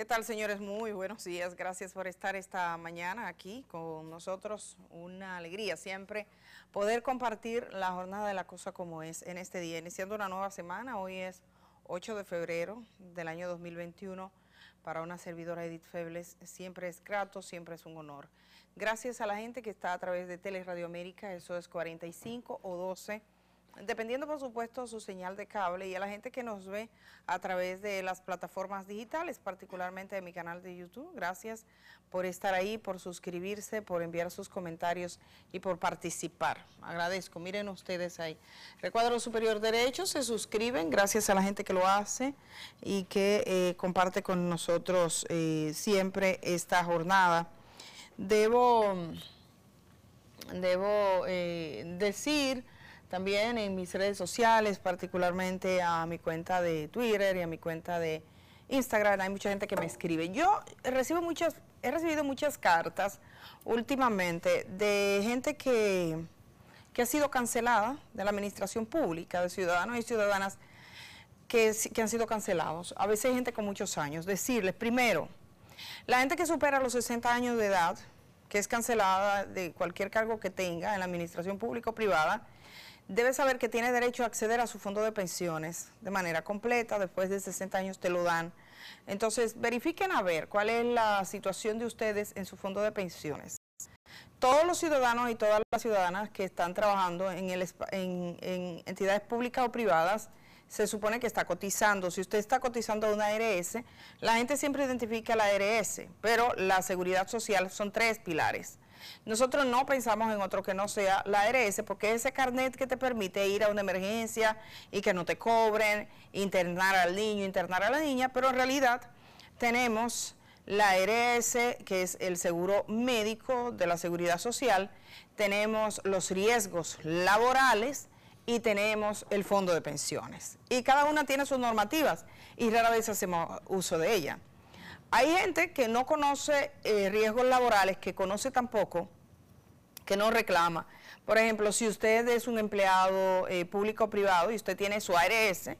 ¿Qué tal, señores? Muy buenos días. Gracias por estar esta mañana aquí con nosotros. Una alegría siempre poder compartir la jornada de la cosa como es en este día. Iniciando una nueva semana, hoy es 8 de febrero del año 2021. Para una servidora Edith Febles siempre es grato, siempre es un honor. Gracias a la gente que está a través de Tele Teleradio América, eso es 45 o 12 dependiendo por supuesto su señal de cable y a la gente que nos ve a través de las plataformas digitales, particularmente de mi canal de YouTube. Gracias por estar ahí, por suscribirse, por enviar sus comentarios y por participar. Agradezco, miren ustedes ahí. Recuadro Superior Derecho, se suscriben gracias a la gente que lo hace y que eh, comparte con nosotros eh, siempre esta jornada. Debo, debo eh, decir también en mis redes sociales, particularmente a mi cuenta de Twitter y a mi cuenta de Instagram. Hay mucha gente que me escribe. Yo recibo muchas, he recibido muchas cartas últimamente de gente que, ha sido cancelada de la administración pública, de ciudadanos y ciudadanas que, que han sido cancelados. A veces hay gente con muchos años. Decirles, primero, la gente que supera los 60 años de edad, que es cancelada de cualquier cargo que tenga en la administración pública o privada, debe saber que tiene derecho a acceder a su fondo de pensiones de manera completa, después de 60 años te lo dan. Entonces, verifiquen a ver cuál es la situación de ustedes en su fondo de pensiones. Todos los ciudadanos y todas las ciudadanas que están trabajando en, entidades públicas o privadas, se supone que está cotizando. Si usted está cotizando una ARS, la gente siempre identifica la ARS, pero la seguridad social son tres pilares. Nosotros no pensamos en otro que no sea la ARS, porque ese carnet que te permite ir a una emergencia y que no te cobren, internar al niño, internar a la niña, pero en realidad tenemos la ARS, que es el seguro médico de la seguridad social, tenemos los riesgos laborales y tenemos el fondo de pensiones. Y cada una tiene sus normativas y rara vez hacemos uso de ella. Hay gente que no conoce eh, riesgos laborales, que conoce tampoco, que no reclama. Por ejemplo, si usted es un empleado eh, público o privado y usted tiene su ARS,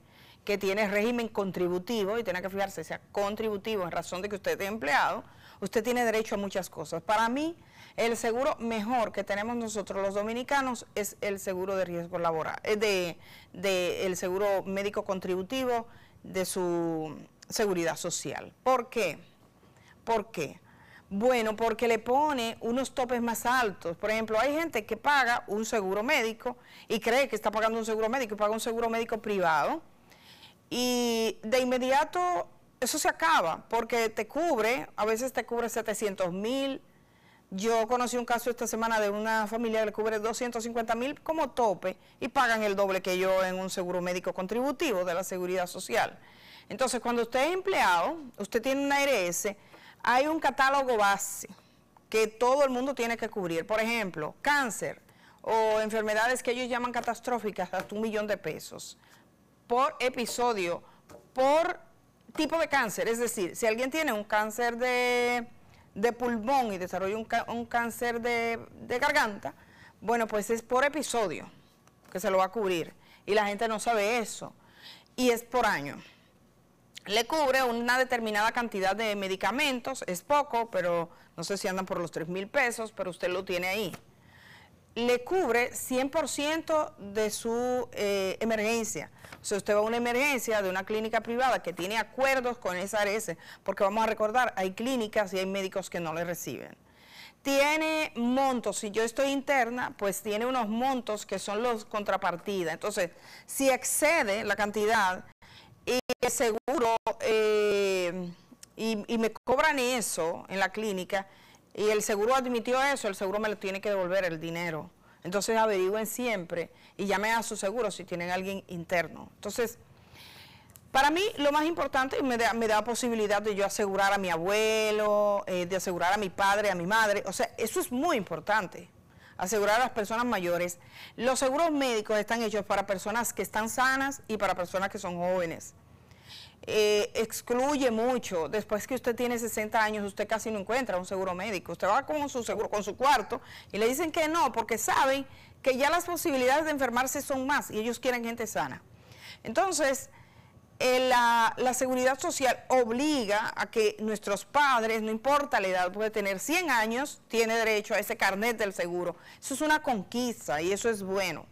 que tiene régimen contributivo, y tiene que fijarse, sea contributivo en razón de que usted es empleado, usted tiene derecho a muchas cosas. Para mí, el seguro mejor que tenemos nosotros los dominicanos es el seguro de riesgo laboral, eh, de, de el seguro médico contributivo de su seguridad social. ¿Por qué? ¿Por qué? Bueno, porque le pone unos topes más altos. Por ejemplo, hay gente que paga un seguro médico y cree que está pagando un seguro médico y paga un seguro médico privado. Y de inmediato eso se acaba porque te cubre, a veces te cubre 700 mil. Yo conocí un caso esta semana de una familia que le cubre 250 mil como tope y pagan el doble que yo en un seguro médico contributivo de la seguridad social. Entonces, cuando usted es empleado, usted tiene una ARS, hay un catálogo base que todo el mundo tiene que cubrir. Por ejemplo, cáncer o enfermedades que ellos llaman catastróficas hasta un millón de pesos por episodio, por tipo de cáncer. Es decir, si alguien tiene un cáncer de, pulmón y desarrolla un, cáncer de garganta, bueno, pues es por episodio que se lo va a cubrir. Y la gente no sabe eso. Y es por año le cubre una determinada cantidad de medicamentos, es poco, pero no sé si andan por los 3 mil pesos, pero usted lo tiene ahí. Le cubre 100% de su eh, emergencia. O sea, usted va a una emergencia de una clínica privada que tiene acuerdos con esa ARS, porque vamos a recordar, hay clínicas y hay médicos que no le reciben. Tiene montos, si yo estoy interna, pues tiene unos montos que son los contrapartida. Entonces, si excede la cantidad y el seguro, eh, y, me cobran eso en la clínica, y el seguro admitió eso, el seguro me lo tiene que devolver el dinero. Entonces averigüen siempre y llamen a su seguro si tienen alguien interno. Entonces, para mí lo más importante me da, me da posibilidad de yo asegurar a mi abuelo, eh, de asegurar a mi padre, a mi madre. O sea, eso es muy importante asegurar a las personas mayores. Los seguros médicos están hechos para personas que están sanas y para personas que son jóvenes. Eh, excluye mucho. Después que usted tiene 60 años, usted casi no encuentra un seguro médico. Usted va con su seguro, con su cuarto, y le dicen que no, porque saben que ya las posibilidades de enfermarse son más y ellos quieren gente sana. Entonces, eh, la, la, seguridad social obliga a que nuestros padres, no importa la edad, puede tener 100 años, tiene derecho a ese carnet del seguro. Eso es una conquista y eso es bueno.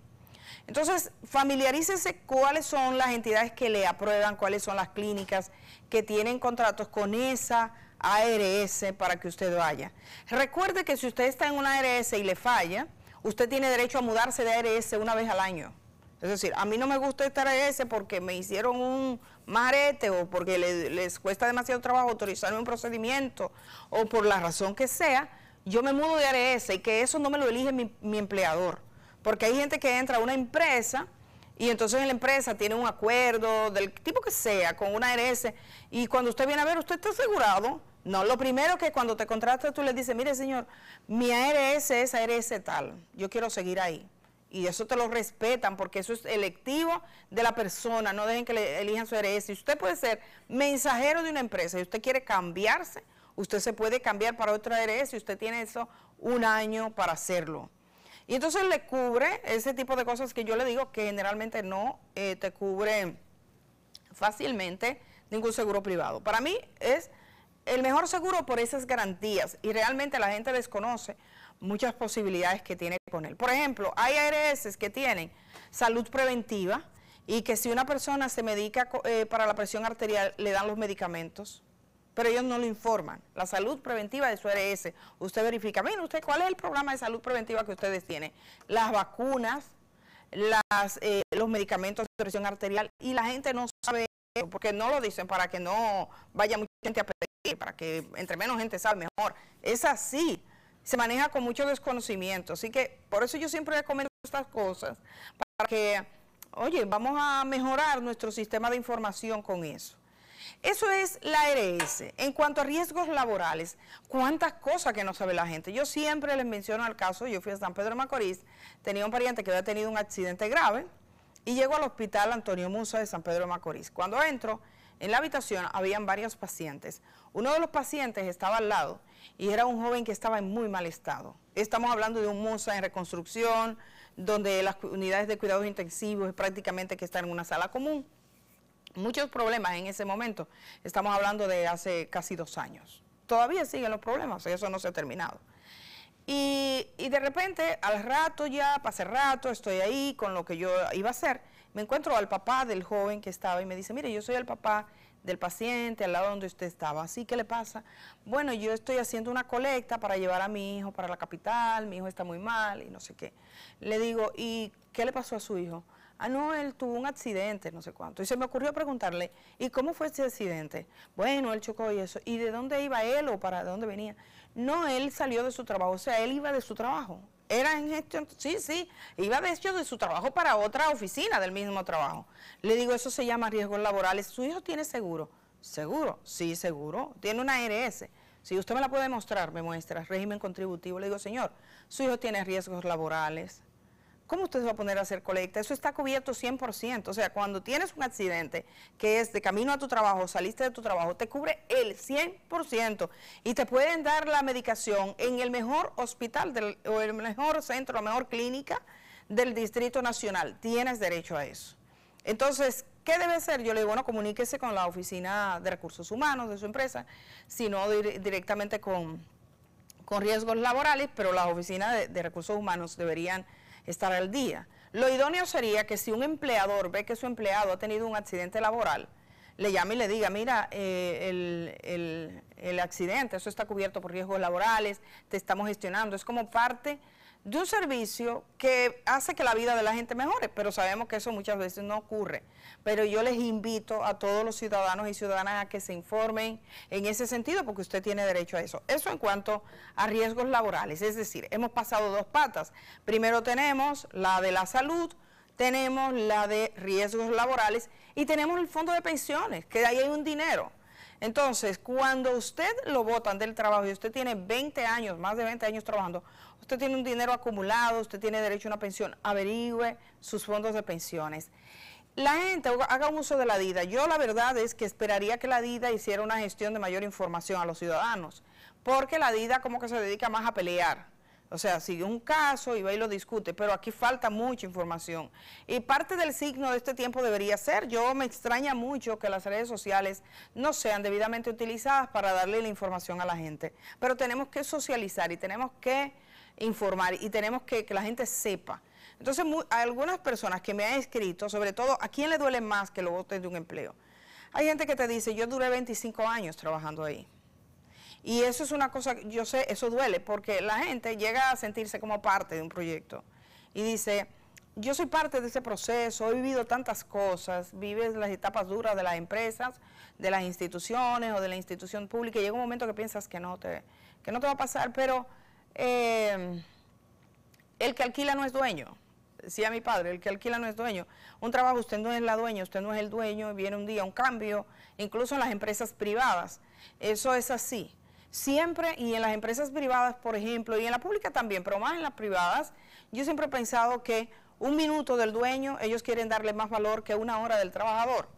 Entonces, familiarícese cuáles son las entidades que le aprueban, cuáles son las clínicas que tienen contratos con esa ARS para que usted vaya. Recuerde que si usted está en una ARS y le falla, usted tiene derecho a mudarse de ARS una vez al año. Es decir, a mí no me gusta estar ese porque me hicieron un marete o porque les cuesta demasiado trabajo autorizarme un procedimiento o por la razón que sea, yo me mudo de ARS y que eso no me lo elige mi, empleador. Porque hay gente que entra a una empresa y entonces en la empresa tiene un acuerdo del tipo que sea con una ARS y cuando usted viene a ver, usted está asegurado. No, lo primero que cuando te contratas tú le dices, mire señor, mi ARS es ARS tal, yo quiero seguir ahí y eso te lo respetan porque eso es electivo de la persona, no dejen que le elijan su herencia. Si usted puede ser mensajero de una empresa y usted quiere cambiarse, usted se puede cambiar para otro herencia y usted tiene eso un año para hacerlo. Y entonces le cubre ese tipo de cosas que yo le digo que generalmente no eh, te cubre fácilmente ningún seguro privado. Para mí es el mejor seguro por esas garantías y realmente la gente desconoce muchas posibilidades que tiene con él. Por ejemplo, hay ARS que tienen salud preventiva y que si una persona se medica eh, para la presión arterial, le dan los medicamentos, pero ellos no lo informan. La salud preventiva de su ARS, usted verifica, mire usted, ¿cuál es el programa de salud preventiva que ustedes tienen? Las vacunas, las, eh, los medicamentos de presión arterial y la gente no sabe porque no lo dicen para que no vaya mucha gente a pedir, para que entre menos gente sabe mejor. Es así se maneja con mucho desconocimiento. Así que por eso yo siempre recomiendo estas cosas, para que, oye, vamos a mejorar nuestro sistema de información con eso. Eso es la ARS. En cuanto a riesgos laborales, cuántas cosas que no sabe la gente. Yo siempre les menciono al caso, yo fui a San Pedro de Macorís, tenía un pariente que había tenido un accidente grave y llego al hospital Antonio Musa de San Pedro de Macorís. Cuando entro, en la habitación habían varios pacientes. Uno de los pacientes estaba al lado y era un joven que estaba en muy mal estado. Estamos hablando de un MUSA en reconstrucción, donde las unidades de cuidados intensivos prácticamente que están en una sala común. Muchos problemas en ese momento. Estamos hablando de hace casi dos años. Todavía siguen los problemas, eso no se ha terminado. Y, y de repente, al rato ya, pasé rato, estoy ahí con lo que yo iba a hacer me encuentro al papá del joven que estaba y me dice, mire, yo soy el papá del paciente al lado donde usted estaba. ¿Así qué le pasa? Bueno, yo estoy haciendo una colecta para llevar a mi hijo para la capital, mi hijo está muy mal y no sé qué. Le digo, ¿y qué le pasó a su hijo? Ah, no, él tuvo un accidente, no sé cuánto. Y se me ocurrió preguntarle, ¿y cómo fue ese accidente? Bueno, él chocó y eso. ¿Y de dónde iba él o para dónde venía? No, él salió de su trabajo, o sea, él iba de su trabajo era en gestión, sí, sí, iba de hecho de su trabajo para otra oficina del mismo trabajo. Le digo, eso se llama riesgos laborales. ¿Su hijo tiene seguro? ¿Seguro? Sí, seguro. Tiene una ARS. Si usted me la puede mostrar, me muestra régimen contributivo. Le digo, señor, su hijo tiene riesgos laborales, ¿cómo usted se va a poner a hacer colecta? Eso está cubierto 100%. O sea, cuando tienes un accidente que es de camino a tu trabajo, saliste de tu trabajo, te cubre el 100% y te pueden dar la medicación en el mejor hospital o el mejor centro, la mejor clínica del Distrito Nacional. Tienes derecho a eso. Entonces, ¿qué debe hacer? Yo le digo, bueno, comuníquese con la Oficina de Recursos Humanos de su empresa, sino directamente con, con riesgos laborales, pero las oficinas de, de recursos humanos deberían estar al día. Lo idóneo sería que si un empleador ve que su empleado ha tenido un accidente laboral, le llame y le diga, mira, eh, el, el, accidente, eso está cubierto por riesgos laborales, te estamos gestionando. Es como parte de un servicio que hace que la vida de la gente mejore, pero sabemos que eso muchas veces no ocurre. Pero yo les invito a todos los ciudadanos y ciudadanas a que se informen en ese sentido, porque usted tiene derecho a eso. Eso en cuanto a riesgos laborales, es decir, hemos pasado dos patas. Primero tenemos la de la salud, tenemos la de riesgos laborales y tenemos el fondo de pensiones, que ahí hay un dinero entonces, cuando usted lo votan del trabajo y usted tiene 20 años, más de 20 años trabajando, usted tiene un dinero acumulado, usted tiene derecho a una pensión, averigüe sus fondos de pensiones. La gente haga un uso de la DIDA. Yo la verdad es que esperaría que la DIDA hiciera una gestión de mayor información a los ciudadanos, porque la DIDA como que se dedica más a pelear o sea, sigue un caso y va y lo discute, pero aquí falta mucha información. Y parte del signo de este tiempo debería ser, yo me extraña mucho que las redes sociales no sean debidamente utilizadas para darle la información a la gente, pero tenemos que socializar y tenemos que informar y tenemos que que la gente sepa. Entonces, algunas personas que me han escrito, sobre todo, ¿a quién le duele más que lo voten de un empleo? Hay gente que te dice, yo duré 25 años trabajando ahí. Y eso es una cosa, yo sé, eso duele, porque la gente llega a sentirse como parte de un proyecto y dice, yo soy parte de ese proceso, he vivido tantas cosas, vives las etapas duras de las empresas, de las instituciones o de la institución pública, y llega un momento que piensas que no te, que no te va a pasar, pero eh, el que alquila no es dueño. Decía mi padre, el que alquila no es dueño. Un trabajo usted no es la dueña, usted no es el dueño, viene un día un cambio, incluso en las empresas privadas. Eso es así. Siempre, y en las empresas privadas, por ejemplo, y en la pública también, pero más en las privadas, yo siempre he pensado que un minuto del dueño, ellos quieren darle más valor que una hora del trabajador.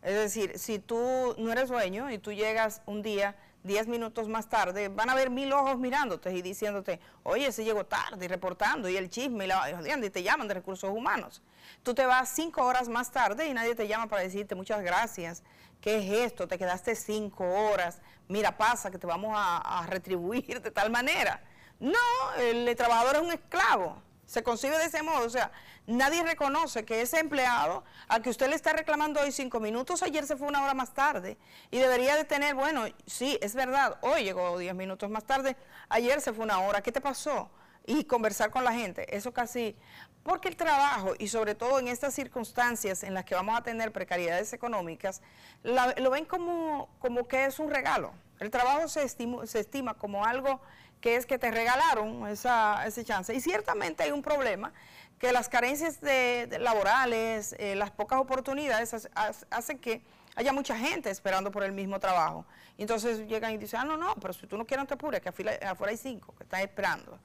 Es decir, si tú no eres dueño y tú llegas un día 10 minutos más tarde, van a ver mil ojos mirándote y diciéndote, oye, se llegó tarde, y reportando, y el chisme, y, la, y te llaman de recursos humanos. Tú te vas cinco horas más tarde y nadie te llama para decirte muchas gracias, ¿qué es esto? Te quedaste cinco horas, mira, pasa que te vamos a retribuir de tal manera. No, el trabajador es un esclavo se concibe de ese modo. O sea, nadie reconoce que ese empleado al que usted le está reclamando hoy cinco minutos, ayer se fue una hora más tarde y debería de tener, bueno, sí, es verdad, hoy llegó diez minutos más tarde, ayer se fue una hora, ¿qué te pasó? Y conversar con la gente, eso casi, porque el trabajo y sobre todo en estas circunstancias en las que vamos a tener precariedades económicas, lo ven como, como que es un regalo. El trabajo se, se estima como algo que es que te regalaron esa, ese chance. Y ciertamente hay un problema, que las carencias de, laborales, eh, las pocas oportunidades hacen que haya mucha gente esperando por el mismo trabajo. Y Entonces llegan y dicen, ah, no, no, pero si tú no quieres no te apures, que afuera, hay cinco que están esperando.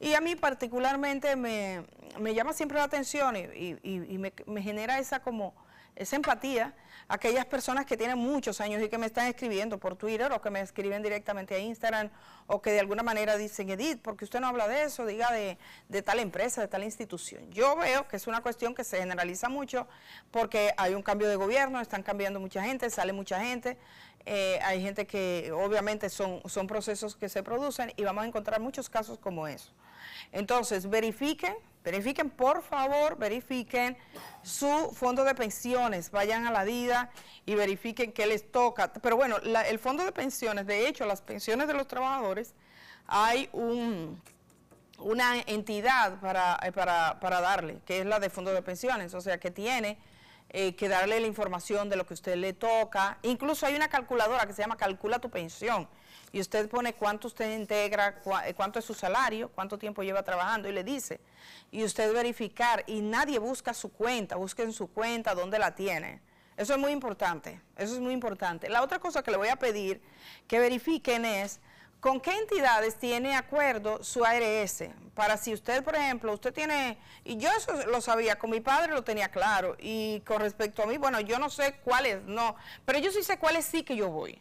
Y a mí particularmente me, llama siempre la atención y, me genera esa como esa empatía aquellas personas que tienen muchos años y que me están escribiendo por Twitter o que me escriben directamente a Instagram o que de alguna manera dicen, Edith, porque usted no habla de eso, diga de, tal empresa, de tal institución. Yo veo que es una cuestión que se generaliza mucho porque hay un cambio de gobierno, están cambiando mucha gente, sale mucha gente, eh, hay gente que obviamente son, son procesos que se producen y vamos a encontrar muchos casos como eso. Entonces, verifiquen verifiquen, por favor, verifiquen su fondo de pensiones, vayan a la DIDA y verifiquen qué les toca. Pero bueno, el fondo de pensiones, de hecho, las pensiones de los trabajadores, hay un, una entidad para, eh, darle, que es la de fondo de pensiones, o sea, que tiene... Eh, que darle la información de lo que usted le toca. Incluso hay una calculadora que se llama Calcula tu pensión, y usted pone cuánto usted integra, eh, cuánto es su salario, cuánto tiempo lleva trabajando y le dice, y usted verificar y nadie busca su cuenta, busquen su cuenta, dónde la tiene. Eso es muy importante, eso es muy importante. La otra cosa que le voy a pedir que verifiquen es con qué entidades tiene acuerdo su ARS. Para si usted, por ejemplo, usted tiene, y yo eso lo sabía, con mi padre lo tenía claro, y con respecto a mí, bueno, yo no sé cuáles no, pero yo sí sé cuáles sí que yo voy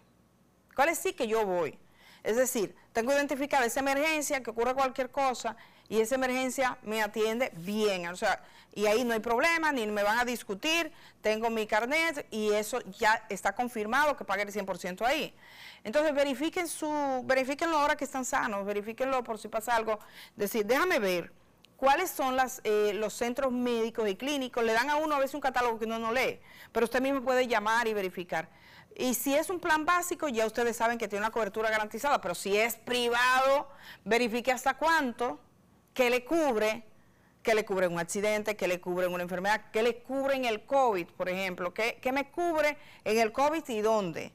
cuáles sí que yo voy. Es decir, tengo identificada esa emergencia, que ocurre cualquier cosa, y esa emergencia me atiende bien. O sea, y ahí no hay problema, ni me van a discutir, tengo mi carnet y eso ya está confirmado que pague el 100% ahí. Entonces verifiquen su, verifiquenlo ahora que están sanos, verifiquenlo por si pasa algo. Decir, déjame ver cuáles son las, eh, los centros médicos y clínicos. Le dan a uno a veces un catálogo que uno no lee, pero usted mismo puede llamar y verificar. Y si es un plan básico, ya ustedes saben que tiene una cobertura garantizada, pero si es privado, verifique hasta cuánto, que le cubre, que le cubre un accidente, que le cubre una enfermedad, que le cubre en el COVID, por ejemplo, qué me cubre en el COVID y dónde.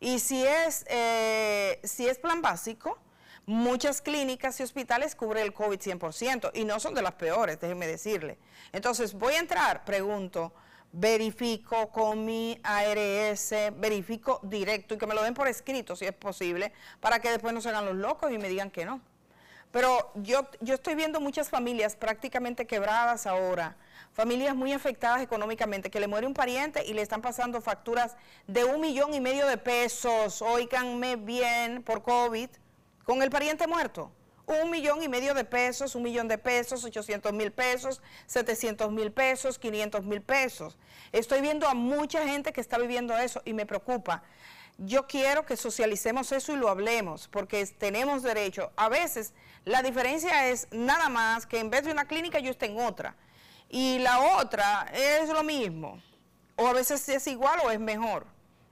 Y si es, eh, si es plan básico, muchas clínicas y hospitales cubren el COVID 100% y no son de las peores, déjenme decirle. Entonces, voy a entrar, pregunto, verifico con mi ARS, verifico directo y que me lo den por escrito si es posible, para que después no se hagan los locos y me digan que no. Pero yo, yo estoy viendo muchas familias prácticamente quebradas ahora, familias muy afectadas económicamente, que le muere un pariente y le están pasando facturas de un millón y medio de pesos, oíganme bien, por COVID, con el pariente muerto un millón y medio de pesos, un millón de pesos, 800 mil pesos, 700 mil pesos, 500 mil pesos. Estoy viendo a mucha gente que está viviendo eso y me preocupa. Yo quiero que socialicemos eso y lo hablemos, porque tenemos derecho. A veces la diferencia es nada más que en vez de una clínica yo esté en otra. Y la otra es lo mismo. O a veces es igual o es mejor.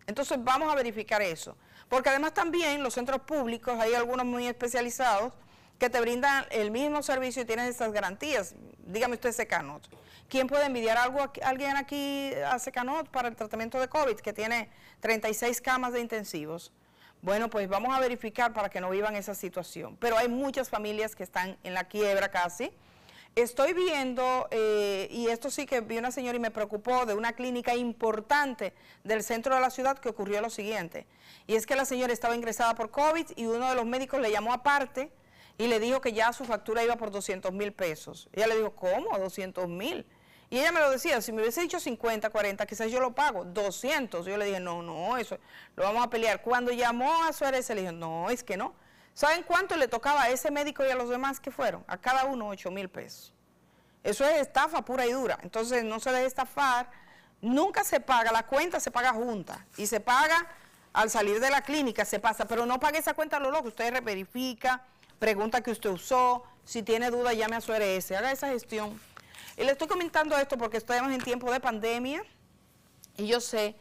Entonces vamos a verificar eso. Porque además también los centros públicos, hay algunos muy especializados, que te brindan el mismo servicio y tienen esas garantías. Dígame usted Secanot. ¿Quién puede envidiar algo a alguien aquí a Secanot para el tratamiento de COVID, que tiene 36 camas de intensivos? Bueno, pues vamos a verificar para que no vivan esa situación. Pero hay muchas familias que están en la quiebra casi. Estoy viendo, eh, y esto sí que vi una señora y me preocupó, de una clínica importante del centro de la ciudad que ocurrió lo siguiente. Y es que la señora estaba ingresada por COVID y uno de los médicos le llamó aparte y le dijo que ya su factura iba por 200 mil pesos. Ella le dijo, ¿cómo? 200 mil. Y ella me lo decía, si me hubiese dicho 50, 40, quizás yo lo pago, 200. Yo le dije, no, no, eso lo vamos a pelear. Cuando llamó a Suárez, le dijo, no, es que no. ¿Saben cuánto le tocaba a ese médico y a los demás que fueron? A cada uno 8 mil pesos. Eso es estafa pura y dura. Entonces no se debe estafar. Nunca se paga, la cuenta se paga junta y se paga al salir de la clínica, se pasa, pero no pague esa cuenta a lo loco, usted verifica pregunta que usted usó, si tiene duda llame a su RS, haga esa gestión. Y le estoy comentando esto porque estamos en tiempo de pandemia y yo sé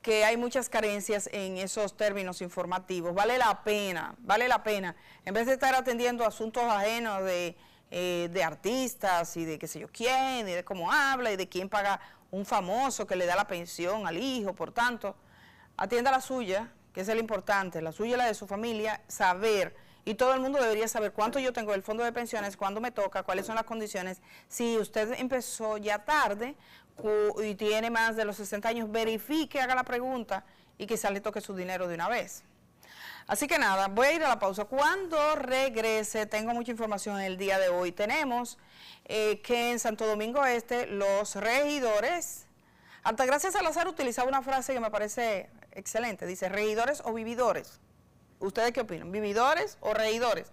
que hay muchas carencias en esos términos informativos. Vale la pena, vale la pena. En vez de estar atendiendo asuntos ajenos de, eh, de artistas y de qué sé yo quién, y de cómo habla, y de quién paga un famoso que le da la pensión al hijo, por tanto, atienda la suya, que es el importante, la suya y la de su familia, saber y todo el mundo debería saber cuánto yo tengo del fondo de pensiones, cuándo me toca, cuáles son las condiciones. Si usted empezó ya tarde y tiene más de los 60 años, verifique, haga la pregunta y quizá le toque su dinero de una vez. Así que nada, voy a ir a la pausa. Cuando regrese, tengo mucha información el día de hoy. Tenemos eh, que en Santo Domingo Este los regidores, al azar utilizaba una frase que me parece excelente, dice regidores o vividores. ¿Ustedes qué opinan? ¿Vividores o reidores?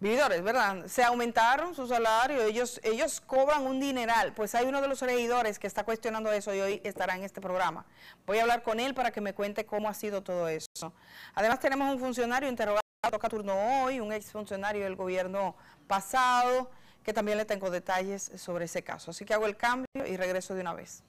Vividores, ¿verdad? Se aumentaron su salario, ellos, ellos cobran un dineral. Pues hay uno de los reidores que está cuestionando eso y hoy estará en este programa. Voy a hablar con él para que me cuente cómo ha sido todo eso. Además tenemos un funcionario interrogado, toca turno hoy, un exfuncionario del gobierno pasado, que también le tengo detalles sobre ese caso. Así que hago el cambio y regreso de una vez.